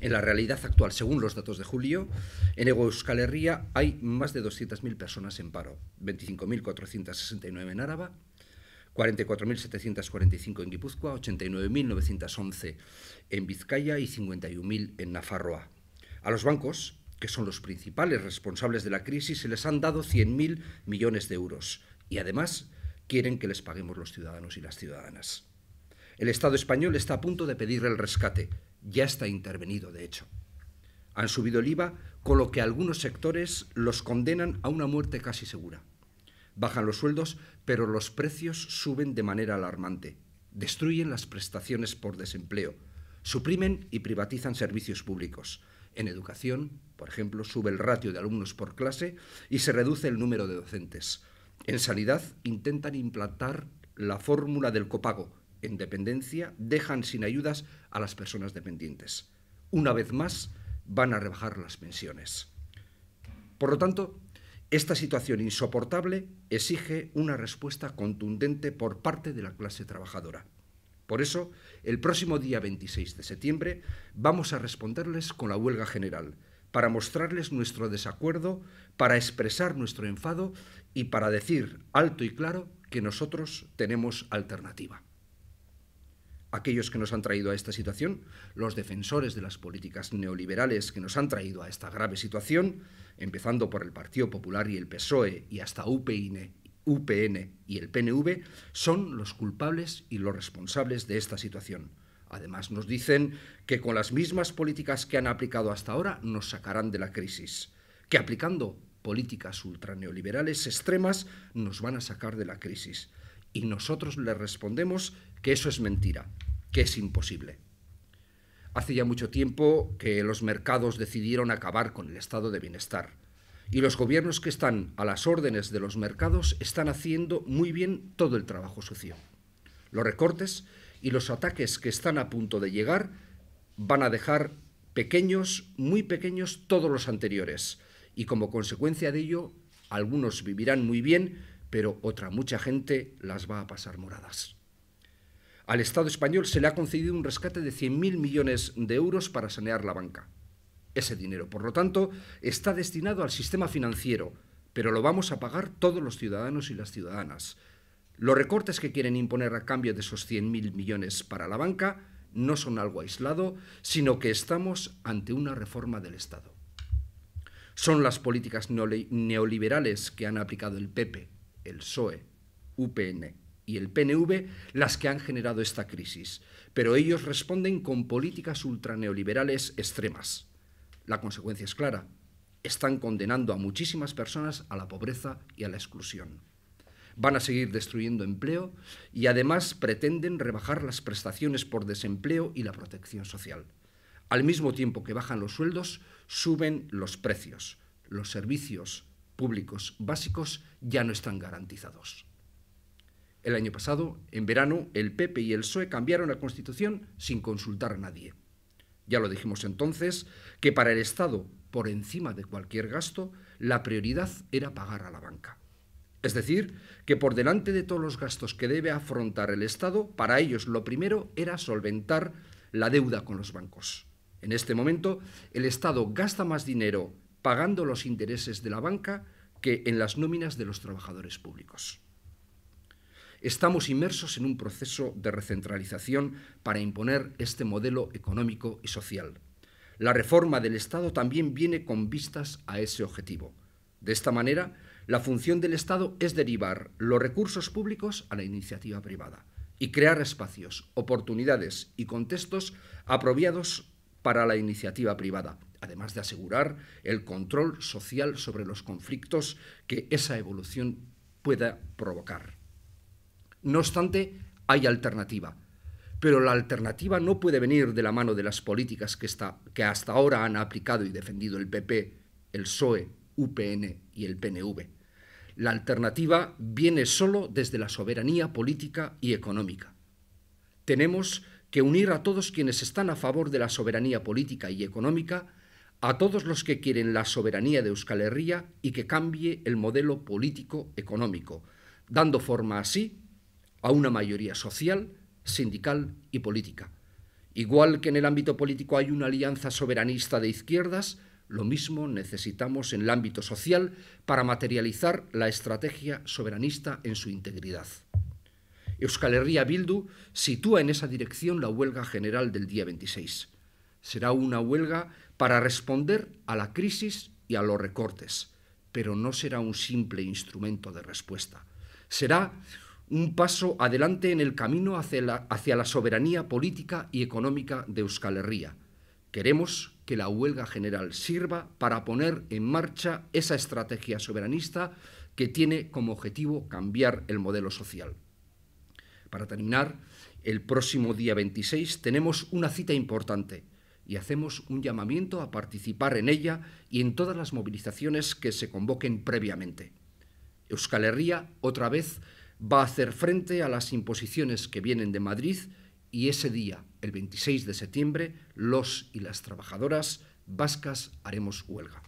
En la realidad actual, según los datos de julio, en Ego Euskal Herria hay más de 200.000 personas en paro, 25.469 en Áraba, 44.745 en Guipúzcoa, 89.911 en Vizcaya y 51.000 en Nafarroa. A los bancos, que son los principales responsables de la crisis, se les han dado 100.000 millones de euros y además quieren que les paguemos los ciudadanos y las ciudadanas. El Estado español está a punto de pedir el rescate, ya está intervenido, de hecho. Han subido el IVA, con lo que algunos sectores los condenan a una muerte casi segura. Bajan los sueldos, pero los precios suben de manera alarmante. Destruyen las prestaciones por desempleo. Suprimen y privatizan servicios públicos. En educación, por ejemplo, sube el ratio de alumnos por clase y se reduce el número de docentes. En sanidad intentan implantar la fórmula del copago, en dependencia dejan sin ayudas a las personas dependientes. Una vez más, van a rebajar las pensiones. Por lo tanto, esta situación insoportable exige una respuesta contundente por parte de la clase trabajadora. Por eso, el próximo día 26 de septiembre vamos a responderles con la huelga general, para mostrarles nuestro desacuerdo, para expresar nuestro enfado y para decir alto y claro que nosotros tenemos alternativa aquellos que nos han traído a esta situación, los defensores de las políticas neoliberales que nos han traído a esta grave situación, empezando por el Partido Popular y el PSOE y hasta UPN, y el PNV, son los culpables y los responsables de esta situación. Además, nos dicen que con las mismas políticas que han aplicado hasta ahora nos sacarán de la crisis, que aplicando políticas ultraneoliberales extremas nos van a sacar de la crisis y nosotros le respondemos que eso es mentira, que es imposible. Hace ya mucho tiempo que los mercados decidieron acabar con el estado de bienestar y los gobiernos que están a las órdenes de los mercados están haciendo muy bien todo el trabajo sucio. Los recortes y los ataques que están a punto de llegar van a dejar pequeños, muy pequeños, todos los anteriores y como consecuencia de ello algunos vivirán muy bien pero otra mucha gente las va a pasar moradas. Al Estado español se le ha concedido un rescate de 100.000 millones de euros para sanear la banca. Ese dinero, por lo tanto, está destinado al sistema financiero, pero lo vamos a pagar todos los ciudadanos y las ciudadanas. Los recortes que quieren imponer a cambio de esos 100.000 millones para la banca no son algo aislado, sino que estamos ante una reforma del Estado. Son las políticas neoliberales que han aplicado el PP, el PSOE, UPN y el PNV las que han generado esta crisis, pero ellos responden con políticas ultraneoliberales extremas. La consecuencia es clara, están condenando a muchísimas personas a la pobreza y a la exclusión. Van a seguir destruyendo empleo y además pretenden rebajar las prestaciones por desempleo y la protección social. Al mismo tiempo que bajan los sueldos, suben los precios, los servicios, públicos básicos ya no están garantizados. El año pasado, en verano, el PP y el PSOE cambiaron la Constitución sin consultar a nadie. Ya lo dijimos entonces, que para el Estado, por encima de cualquier gasto, la prioridad era pagar a la banca. Es decir, que por delante de todos los gastos que debe afrontar el Estado, para ellos lo primero era solventar la deuda con los bancos. En este momento, el Estado gasta más dinero pagando los intereses de la banca que en las nóminas de los trabajadores públicos. Estamos inmersos en un proceso de recentralización para imponer este modelo económico y social. La reforma del Estado también viene con vistas a ese objetivo. De esta manera, la función del Estado es derivar los recursos públicos a la iniciativa privada y crear espacios, oportunidades y contextos apropiados para la iniciativa privada, además de asegurar el control social sobre los conflictos que esa evolución pueda provocar. No obstante, hay alternativa, pero la alternativa no puede venir de la mano de las políticas que, que hasta ahora han aplicado y defendido el PP, el PSOE, UPN y el PNV. La alternativa viene solo desde la soberanía política y económica. Tenemos que unir a todos quienes están a favor de la soberanía política y económica a todos los que quieren la soberanía de Euskal Herria y que cambie el modelo político-económico, dando forma así a una mayoría social, sindical y política. Igual que en el ámbito político hay una alianza soberanista de izquierdas, lo mismo necesitamos en el ámbito social para materializar la estrategia soberanista en su integridad. Euskal Herria Bildu sitúa en esa dirección la huelga general del día 26. Será una huelga para responder a la crisis y a los recortes, pero no será un simple instrumento de respuesta. Será un paso adelante en el camino hacia la, soberanía política y económica de Euskal Herria. Queremos que la huelga general sirva para poner en marcha esa estrategia soberanista que tiene como objetivo cambiar el modelo social. Para terminar, el próximo día 26 tenemos una cita importante, y hacemos un llamamiento a participar en ella y en todas las movilizaciones que se convoquen previamente. Euskal Herria, otra vez, va a hacer frente a las imposiciones que vienen de Madrid y ese día, el 26 de septiembre, los y las trabajadoras vascas haremos huelga.